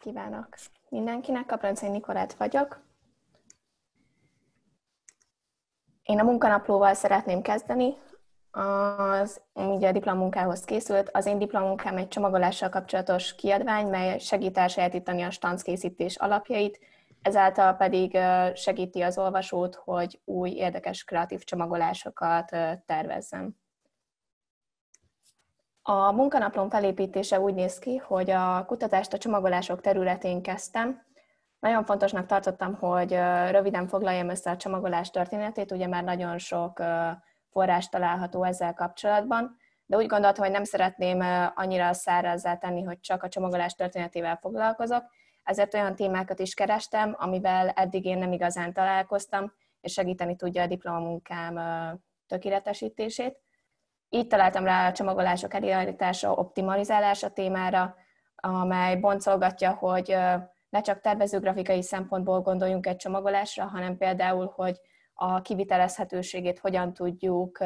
kívánok mindenkinek, Kaprancai Nikolát vagyok. Én a munkanaplóval szeretném kezdeni. Az, ugye a diplomunkához készült, az én diplomunkám egy csomagolással kapcsolatos kiadvány, mely segít elsajátítani a stanzkészítés alapjait, ezáltal pedig segíti az olvasót, hogy új, érdekes, kreatív csomagolásokat tervezzem. A munkanaplom felépítése úgy néz ki, hogy a kutatást a csomagolások területén kezdtem. Nagyon fontosnak tartottam, hogy röviden foglaljam össze a csomagolás történetét, ugye már nagyon sok forrás található ezzel kapcsolatban, de úgy gondoltam, hogy nem szeretném annyira szárazzá tenni, hogy csak a csomagolás történetével foglalkozok, ezért olyan témákat is kerestem, amivel eddig én nem igazán találkoztam, és segíteni tudja a diplomamunkám tökéletesítését. Így találtam rá a csomagolások előállítása, optimalizálása témára, amely boncolgatja, hogy ne csak tervezőgrafikai szempontból gondoljunk egy csomagolásra, hanem például, hogy a kivitelezhetőségét hogyan tudjuk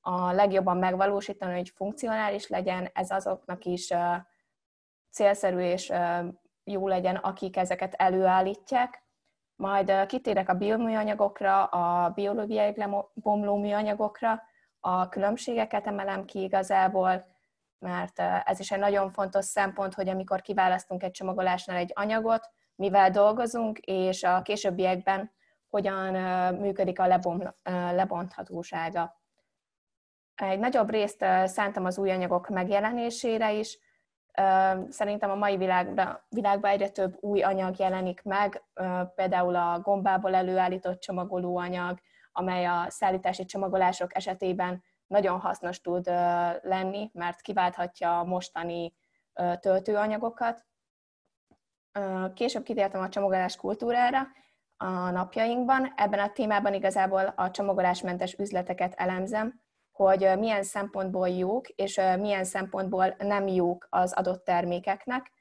a legjobban megvalósítani, hogy funkcionális legyen, ez azoknak is célszerű és jó legyen, akik ezeket előállítják. Majd kitérek a bioműanyagokra, a biológiai bomló műanyagokra, a különbségeket emelem ki igazából, mert ez is egy nagyon fontos szempont, hogy amikor kiválasztunk egy csomagolásnál egy anyagot, mivel dolgozunk, és a későbbiekben hogyan működik a lebom, lebonthatósága. Egy nagyobb részt szántam az új anyagok megjelenésére is. Szerintem a mai világban, világban egyre több új anyag jelenik meg, például a gombából előállított csomagolóanyag, amely a szállítási csomagolások esetében nagyon hasznos tud lenni, mert kiválthatja a mostani töltőanyagokat. Később kitértem a csomagolás kultúrára a napjainkban. Ebben a témában igazából a csomagolásmentes üzleteket elemzem, hogy milyen szempontból jók és milyen szempontból nem jók az adott termékeknek.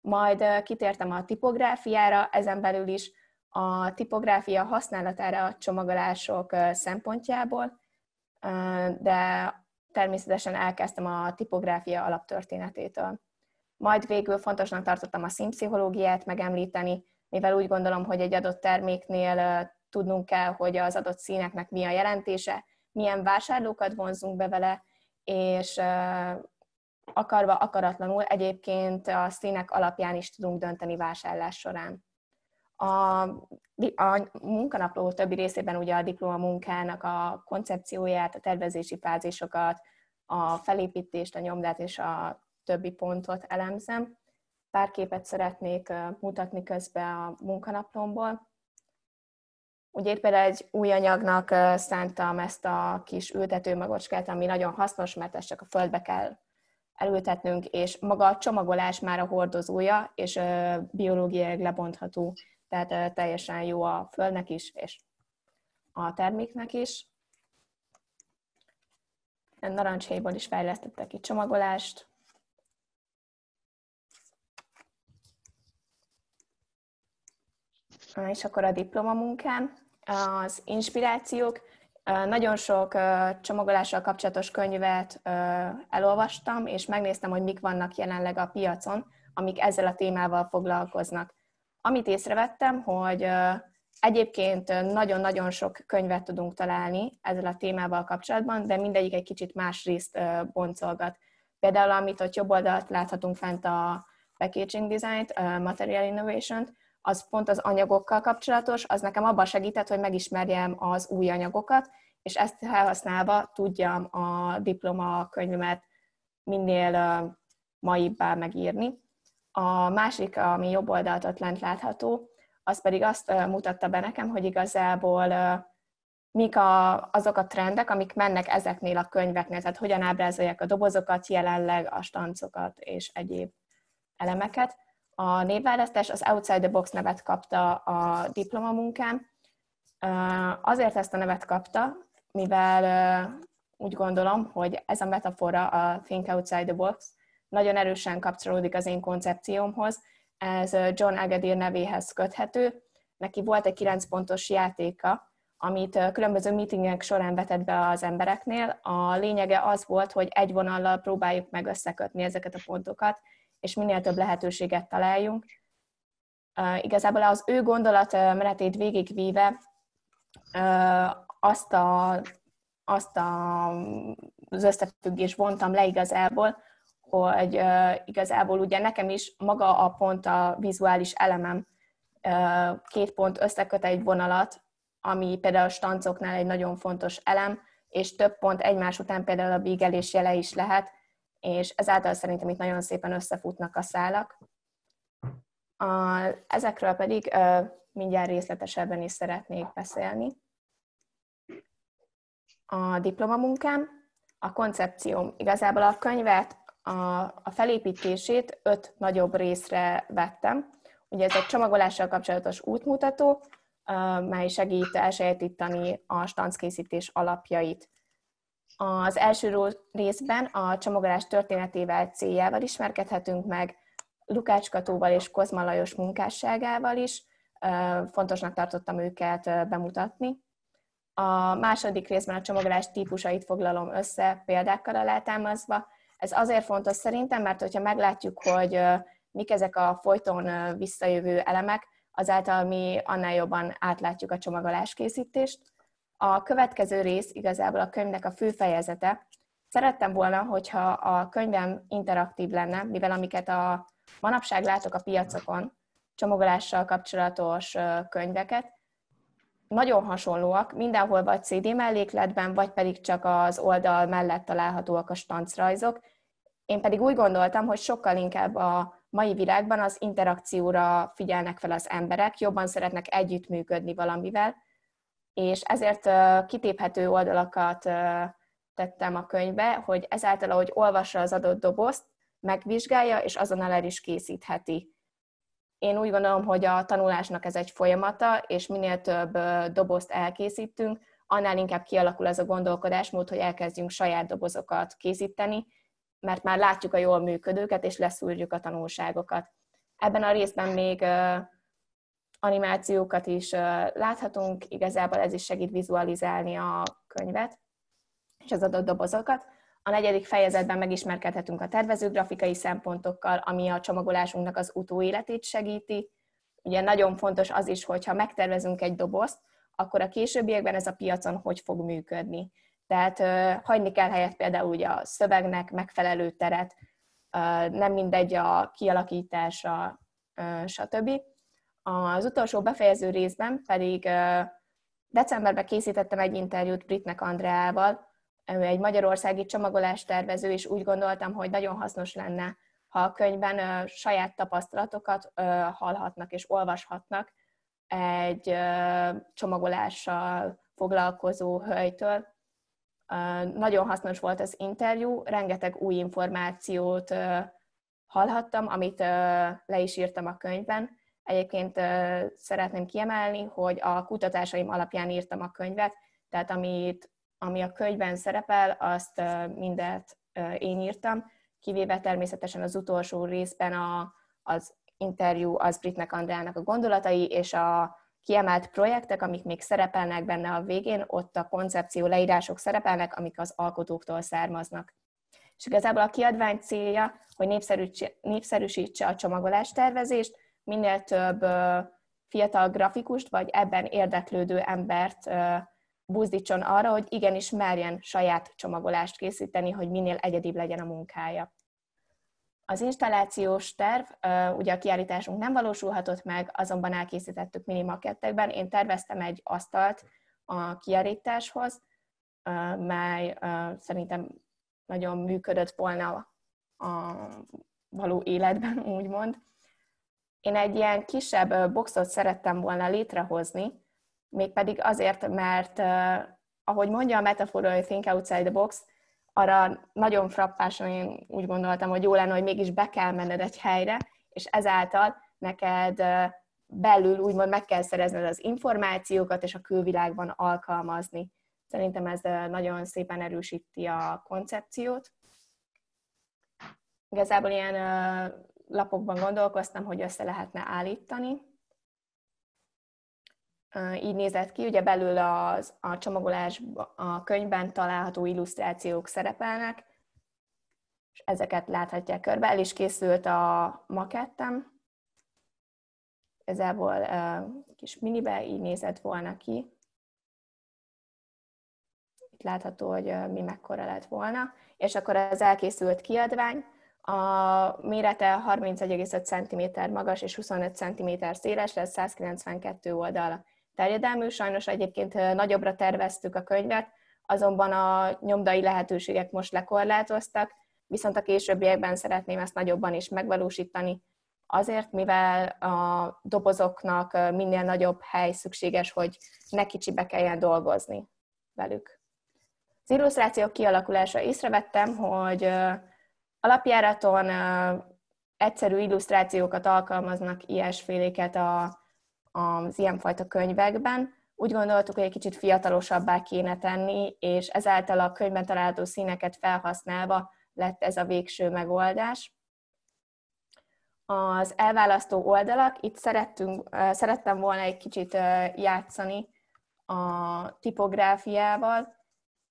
Majd kitértem a tipográfiára, ezen belül is a tipográfia használatára a csomagolások szempontjából, de természetesen elkezdtem a tipográfia alaptörténetétől. Majd végül fontosnak tartottam a színpszichológiát megemlíteni, mivel úgy gondolom, hogy egy adott terméknél tudnunk kell, hogy az adott színeknek mi a jelentése, milyen vásárlókat vonzunk be vele, és akarva, akaratlanul egyébként a színek alapján is tudunk dönteni vásárlás során. A, a munkanapló többi részében ugye a diplomamunkának a koncepcióját, a tervezési fázisokat, a felépítést, a nyomdát és a többi pontot elemzem. Pár képet szeretnék mutatni közben a munkanaplomból. Ugye itt például egy új anyagnak szántam ezt a kis ültető magocskát, ami nagyon hasznos, mert ezt csak a földbe kell elültetnünk, és maga a csomagolás már a hordozója, és biológiai lebontható tehát teljesen jó a földnek is, és a terméknek is. Narancshéjból is fejlesztettek ki csomagolást. És akkor a diplomamunkán az inspirációk. Nagyon sok csomagolással kapcsolatos könyvet elolvastam, és megnéztem, hogy mik vannak jelenleg a piacon, amik ezzel a témával foglalkoznak. Amit észrevettem, hogy egyébként nagyon-nagyon sok könyvet tudunk találni ezzel a témával kapcsolatban, de mindegyik egy kicsit más részt boncolgat. Például, amit ott jobb oldalt láthatunk fent a packaging design a material innovation az pont az anyagokkal kapcsolatos, az nekem abban segített, hogy megismerjem az új anyagokat, és ezt felhasználva tudjam a diploma könyvemet minél maibbá megírni. A másik, ami jobb oldalt ott lent látható, az pedig azt mutatta be nekem, hogy igazából mik a, azok a trendek, amik mennek ezeknél a könyveknél, tehát hogyan ábrázolják a dobozokat jelenleg, a stancokat és egyéb elemeket. A névválasztás az Outside the Box nevet kapta a diplomamunkám. Azért ezt a nevet kapta, mivel úgy gondolom, hogy ez a metafora, a Think Outside the Box, nagyon erősen kapcsolódik az én koncepciómhoz, ez John Agadir nevéhez köthető. Neki volt egy 9 pontos játéka, amit különböző meetingek során vetett be az embereknél. A lényege az volt, hogy egy vonallal próbáljuk meg összekötni ezeket a pontokat, és minél több lehetőséget találjunk. Igazából az ő menetét végigvíve azt, a, azt a, az összefüggés vontam le igazából, hogy uh, igazából ugye nekem is maga a pont a vizuális elemem uh, két pont összeköt egy vonalat, ami például a stancoknál egy nagyon fontos elem, és több pont egymás után például a bígelés jele is lehet, és ezáltal szerintem itt nagyon szépen összefutnak a szálak. A, ezekről pedig uh, mindjárt részletesebben is szeretnék beszélni. A diplomamunkám, a koncepcióm. Igazából a könyvet a, a felépítését öt nagyobb részre vettem. Ugye ez egy csomagolással kapcsolatos útmutató, mely segít elsajátítani a stanckészítés alapjait. Az első részben a csomagolás történetével, céljával ismerkedhetünk meg, Lukács Katóval és Kozma Lajos munkásságával is. Fontosnak tartottam őket bemutatni. A második részben a csomagolás típusait foglalom össze példákkal alátámasztva, ez azért fontos szerintem, mert hogyha meglátjuk, hogy mik ezek a folyton visszajövő elemek, azáltal mi annál jobban átlátjuk a csomagolás készítést. A következő rész igazából a könyvnek a fő fejezete. Szerettem volna, hogyha a könyvem interaktív lenne, mivel amiket a manapság látok a piacokon, csomagolással kapcsolatos könyveket, nagyon hasonlóak, mindenhol vagy CD mellékletben, vagy pedig csak az oldal mellett találhatóak a stancrajzok, én pedig úgy gondoltam, hogy sokkal inkább a mai világban az interakcióra figyelnek fel az emberek, jobban szeretnek együttműködni valamivel, és ezért kitéphető oldalakat tettem a könyvbe, hogy ezáltal, ahogy olvassa az adott dobozt, megvizsgálja, és azonnal el is készítheti. Én úgy gondolom, hogy a tanulásnak ez egy folyamata, és minél több dobozt elkészítünk, annál inkább kialakul ez a gondolkodásmód, hogy elkezdjünk saját dobozokat készíteni, mert már látjuk a jól működőket, és leszúrjuk a tanulságokat. Ebben a részben még animációkat is láthatunk, igazából ez is segít vizualizálni a könyvet és az adott dobozokat. A negyedik fejezetben megismerkedhetünk a tervező grafikai szempontokkal, ami a csomagolásunknak az utóéletét segíti. Ugye nagyon fontos az is, hogyha megtervezünk egy dobozt, akkor a későbbiekben ez a piacon hogy fog működni. Tehát hagyni kell helyet például ugye a szövegnek megfelelő teret, nem mindegy a kialakítása, stb. Az utolsó befejező részben pedig decemberben készítettem egy interjút Britnek Andreával, ő egy magyarországi tervező és úgy gondoltam, hogy nagyon hasznos lenne, ha a könyvben saját tapasztalatokat hallhatnak és olvashatnak egy csomagolással foglalkozó hölgytől, nagyon hasznos volt az interjú, rengeteg új információt hallhattam, amit le is írtam a könyvben. Egyébként szeretném kiemelni, hogy a kutatásaim alapján írtam a könyvet, tehát amit, ami a könyvben szerepel, azt mindet én írtam, kivéve természetesen az utolsó részben a, az interjú az Britnek Andrának a gondolatai és a kiemelt projektek, amik még szerepelnek benne a végén, ott a koncepció leírások szerepelnek, amik az alkotóktól származnak. És igazából a kiadvány célja, hogy népszerűsítse a tervezést, minél több fiatal grafikust vagy ebben érdeklődő embert buzdítson arra, hogy igenis merjen saját csomagolást készíteni, hogy minél egyedibb legyen a munkája. Az installációs terv, ugye a kiállításunk nem valósulhatott meg, azonban elkészítettük minimakettekben. Én terveztem egy asztalt a kiállításhoz, mely szerintem nagyon működött volna a való életben, úgymond. Én egy ilyen kisebb boxot szerettem volna létrehozni, mégpedig azért, mert ahogy mondja a metafora, hogy think outside the box, arra nagyon frappásan én úgy gondoltam, hogy jó lenne, hogy mégis be kell menned egy helyre, és ezáltal neked belül úgymond meg kell szerezned az információkat, és a külvilágban alkalmazni. Szerintem ez nagyon szépen erősíti a koncepciót. Igazából ilyen lapokban gondolkoztam, hogy össze lehetne állítani így nézett ki, ugye belül az, a csomagolás a könyvben található illusztrációk szerepelnek, és ezeket láthatják körbe. El is készült a makettem, igazából uh, kis minibe így nézett volna ki. Itt látható, hogy uh, mi mekkora lett volna. És akkor az elkészült kiadvány, a mérete 31,5 cm magas és 25 cm széles lesz, 192 oldal terjedelmű, sajnos egyébként nagyobbra terveztük a könyvet, azonban a nyomdai lehetőségek most lekorlátoztak, viszont a későbbiekben szeretném ezt nagyobban is megvalósítani, azért, mivel a dobozoknak minél nagyobb hely szükséges, hogy ne kicsibe kelljen dolgozni velük. Az illusztrációk kialakulása észrevettem, hogy alapjáraton egyszerű illusztrációkat alkalmaznak, ilyesféléket a az ilyenfajta könyvekben. Úgy gondoltuk, hogy egy kicsit fiatalosabbá kéne tenni, és ezáltal a könyvben található színeket felhasználva lett ez a végső megoldás. Az elválasztó oldalak, itt szerettünk, eh, szerettem volna egy kicsit eh, játszani a tipográfiával,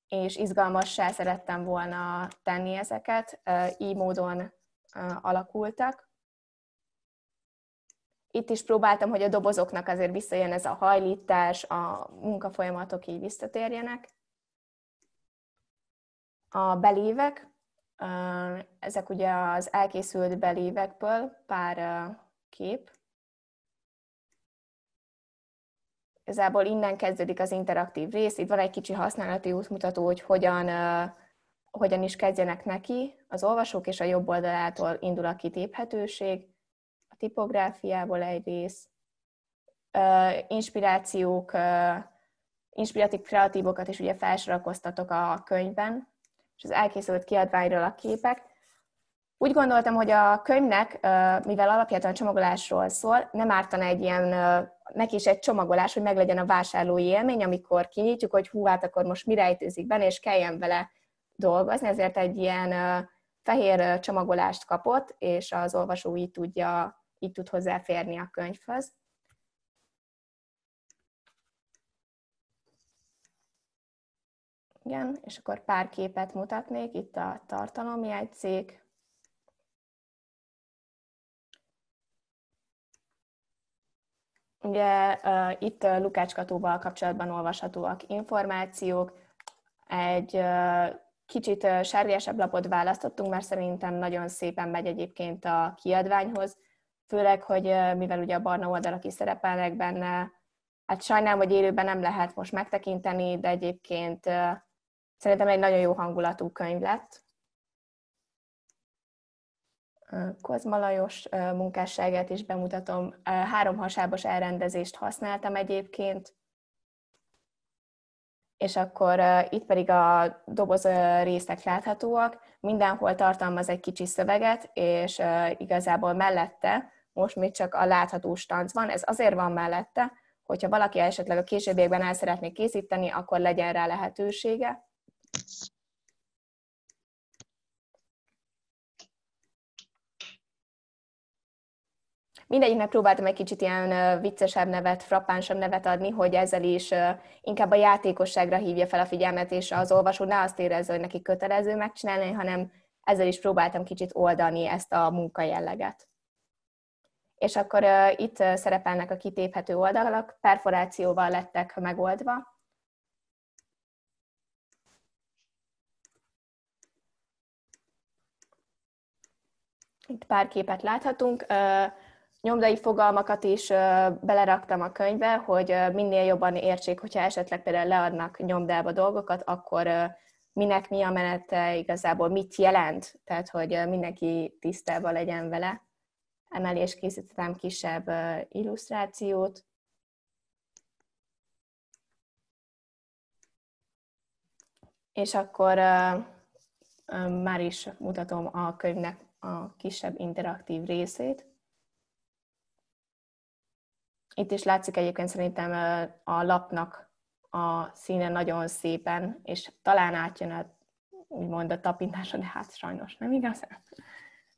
és izgalmassá szerettem volna tenni ezeket, eh, így módon alakultak itt is próbáltam, hogy a dobozoknak azért visszajön ez a hajlítás, a munkafolyamatok így visszatérjenek. A belévek, ezek ugye az elkészült belévekből pár kép. Igazából innen kezdődik az interaktív rész, itt van egy kicsi használati útmutató, hogy hogyan, hogyan is kezdjenek neki az olvasók, és a jobb oldalától indul a kitéphetőség tipográfiából egy rész, inspirációk, inspiratív kreatívokat is ugye felsorakoztatok a könyvben, és az elkészült kiadványról a képek. Úgy gondoltam, hogy a könyvnek, mivel alapjáton csomagolásról szól, nem ártana egy ilyen, neki is egy csomagolás, hogy meglegyen a vásárlói élmény, amikor kinyitjuk, hogy hú, hát akkor most mi rejtőzik benne, és kelljen vele dolgozni, ezért egy ilyen fehér csomagolást kapott, és az olvasó így tudja így tud hozzáférni a könyvhöz. Igen, és akkor pár képet mutatnék, itt a tartalomjegycék, Ugye itt Lukács Katóval kapcsolatban olvashatóak információk. Egy kicsit sárgásabb lapot választottunk, mert szerintem nagyon szépen megy egyébként a kiadványhoz. Főleg, hogy mivel ugye a barna oldalak is szerepelnek benne, hát sajnálom, hogy élőben nem lehet most megtekinteni, de egyébként szerintem egy nagyon jó hangulatú könyv lett. Kozma Lajos munkásságát is bemutatom. Három hasábos elrendezést használtam egyébként, és akkor itt pedig a doboz részek láthatóak. Mindenhol tartalmaz egy kicsi szöveget, és igazából mellette most még csak a látható stanc van. Ez azért van mellette, hogyha valaki esetleg a későbbiekben el szeretné készíteni, akkor legyen rá lehetősége. Mindegyiknek próbáltam egy kicsit ilyen viccesebb nevet, frappánsabb nevet adni, hogy ezzel is inkább a játékosságra hívja fel a figyelmet, és az olvasó ne azt érezze, hogy neki kötelező megcsinálni, hanem ezzel is próbáltam kicsit oldani ezt a munkajelleget és akkor itt szerepelnek a kitéphető oldalak, perforációval lettek megoldva, Itt pár képet láthatunk. Nyomdai fogalmakat is beleraktam a könyvbe, hogy minél jobban értsék, hogyha esetleg például leadnak nyomdába dolgokat, akkor minek mi a menete igazából, mit jelent, tehát hogy mindenki tisztában legyen vele és készítettem kisebb illusztrációt. És akkor már is mutatom a könyvnek a kisebb interaktív részét. Itt is látszik egyébként szerintem a lapnak a színe nagyon szépen, és talán átjön a, úgymond a tapintása, de hát sajnos nem igazán.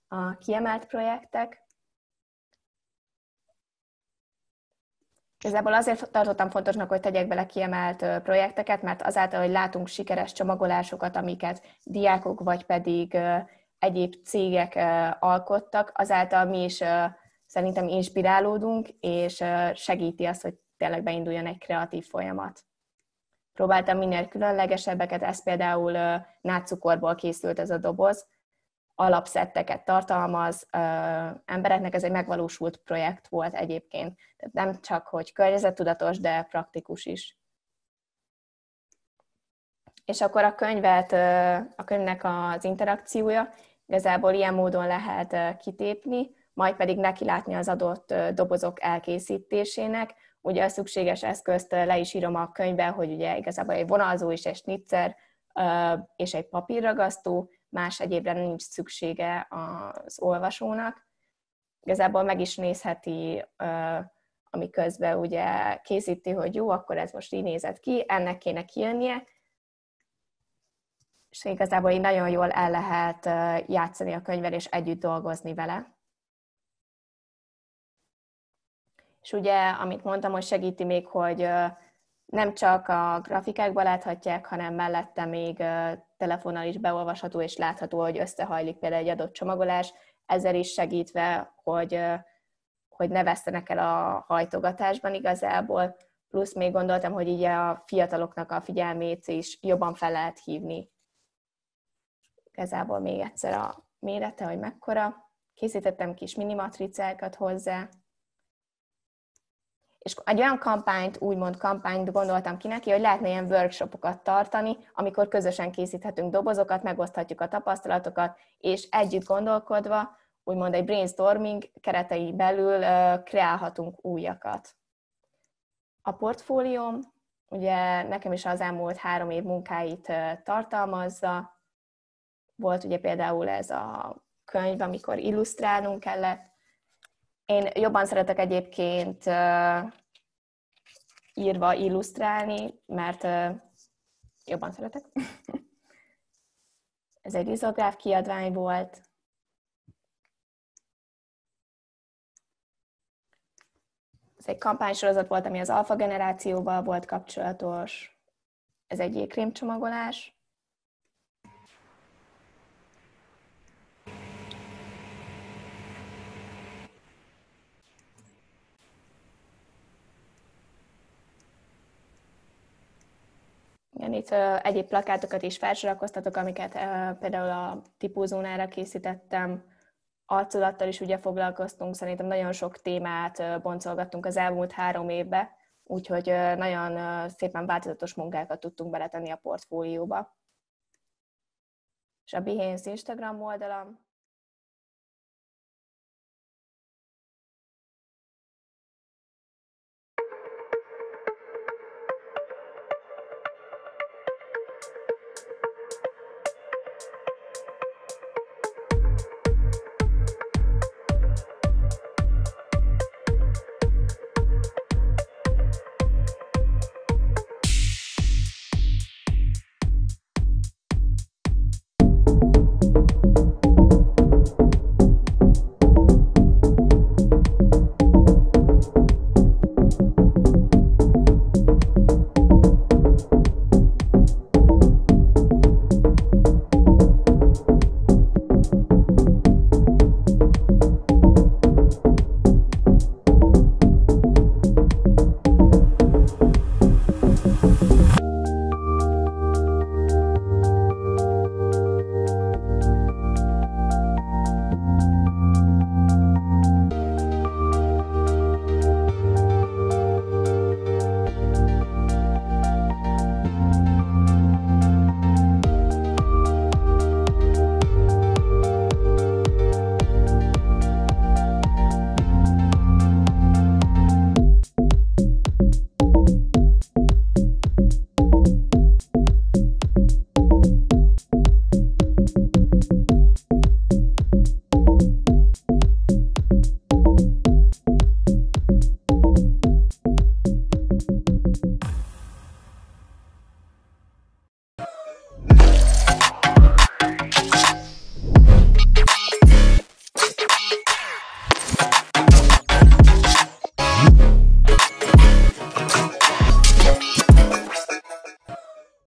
A kiemelt projektek, Igazából azért tartottam fontosnak, hogy tegyek bele kiemelt projekteket, mert azáltal, hogy látunk sikeres csomagolásokat, amiket diákok vagy pedig egyéb cégek alkottak, azáltal mi is szerintem inspirálódunk, és segíti azt, hogy tényleg beinduljon egy kreatív folyamat. Próbáltam minél különlegesebbeket, ez például nátszukorból készült ez a doboz, alapszetteket tartalmaz ö, embereknek. Ez egy megvalósult projekt volt egyébként. Tehát nem csak, hogy környezettudatos, de praktikus is. És akkor a könyvet, a könyvnek az interakciója igazából ilyen módon lehet kitépni, majd pedig nekilátni az adott dobozok elkészítésének. Ugye a szükséges eszközt le is írom a könyvben, hogy ugye igazából egy vonalzó és egy snitzer és egy papírragasztó, más egyébre nincs szüksége az olvasónak. Igazából meg is nézheti, ami közben ugye készíti, hogy jó, akkor ez most így nézett ki, ennek kéne kijönnie, és igazából így nagyon jól el lehet játszani a könyvvel, és együtt dolgozni vele. És ugye, amit mondtam, hogy segíti még, hogy nem csak a grafikákba láthatják, hanem mellette még telefonnal is beolvasható és látható, hogy összehajlik például egy adott csomagolás, ezzel is segítve, hogy, hogy ne vesztenek el a hajtogatásban igazából, plusz még gondoltam, hogy így a fiataloknak a figyelmét is jobban fel lehet hívni. Igazából még egyszer a mérete, hogy mekkora. Készítettem kis minimatricákat hozzá, és egy olyan kampányt, úgymond kampányt gondoltam ki neki, hogy lehetne ilyen workshopokat tartani, amikor közösen készíthetünk dobozokat, megoszthatjuk a tapasztalatokat, és együtt gondolkodva, úgymond egy brainstorming keretei belül kreálhatunk újakat. A portfólióm ugye nekem is az elmúlt három év munkáit tartalmazza, volt ugye például ez a könyv, amikor illusztrálnunk kellett, én jobban szeretek egyébként írva illusztrálni, mert uh, jobban szeretek. Ez egy izográf kiadvány volt. Ez egy kampánysorozat volt, ami az alfa generációval volt kapcsolatos. Ez egy jégkrém csomagolás. igen, itt uh, egyéb plakátokat is felsorakoztatok, amiket uh, például a tipózónára készítettem, arculattal is ugye foglalkoztunk, szerintem nagyon sok témát uh, boncolgattunk az elmúlt három évbe, úgyhogy uh, nagyon uh, szépen változatos munkákat tudtunk beletenni a portfólióba. És a Behance Instagram oldalam,